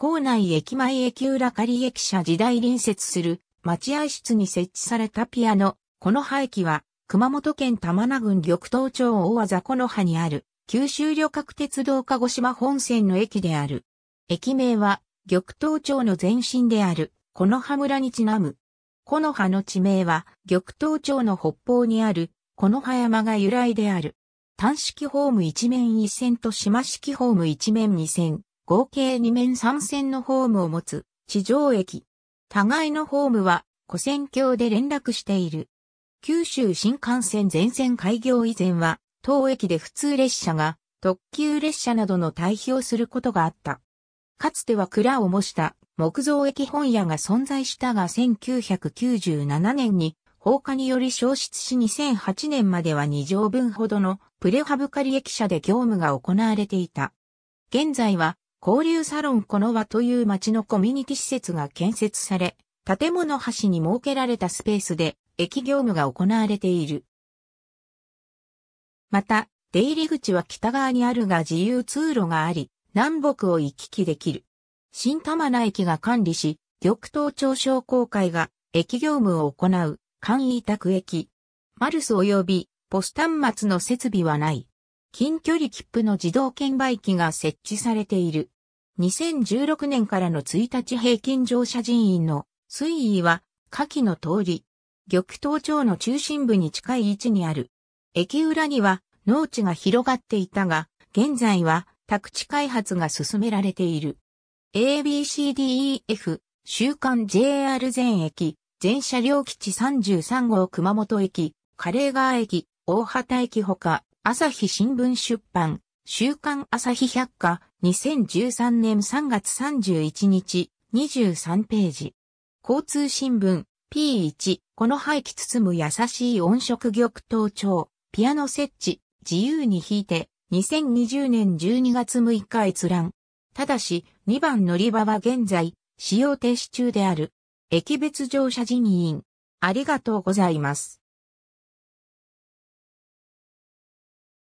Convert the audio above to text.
校内駅前駅裏仮駅舎時代隣接する待合室に設置されたピアノ。この廃棄は、熊本県玉名郡玉東町大和この葉にある、九州旅客鉄道鹿児島本線の駅である。駅名は、玉東町の前身である、この葉村にちなむ。この葉の地名は、玉東町の北方にある、この葉山が由来である。単式ホーム一面一線と島式ホーム一面二線。合計2面3線のホームを持つ地上駅。互いのホームは古線橋で連絡している。九州新幹線全線開業以前は、当駅で普通列車が特急列車などの対比をすることがあった。かつては蔵を模した木造駅本屋が存在したが1997年に放火により消失し2008年までは2畳分ほどのプレハブ仮駅舎で業務が行われていた。現在は交流サロンこの輪という町のコミュニティ施設が建設され、建物端に設けられたスペースで駅業務が行われている。また、出入り口は北側にあるが自由通路があり、南北を行き来できる。新玉名駅が管理し、玉東町商工会が駅業務を行う簡易委託駅。マルス及びポス端末の設備はない。近距離切符の自動券売機が設置されている。2016年からの1日平均乗車人員の推移は下記の通り、玉東町の中心部に近い位置にある。駅裏には農地が広がっていたが、現在は宅地開発が進められている。ABCDEF、週刊 JR 全駅、全車両基地33号熊本駅、カレーガー駅、大畑駅ほか、朝日新聞出版、週刊朝日百科、2013年3月31日、23ページ。交通新聞、P1、この廃棄包む優しい音色玉頭頂、ピアノ設置、自由に弾いて、2020年12月6日閲覧。ただし、2番乗り場は現在、使用停止中である。駅別乗車人員。ありがとうございます。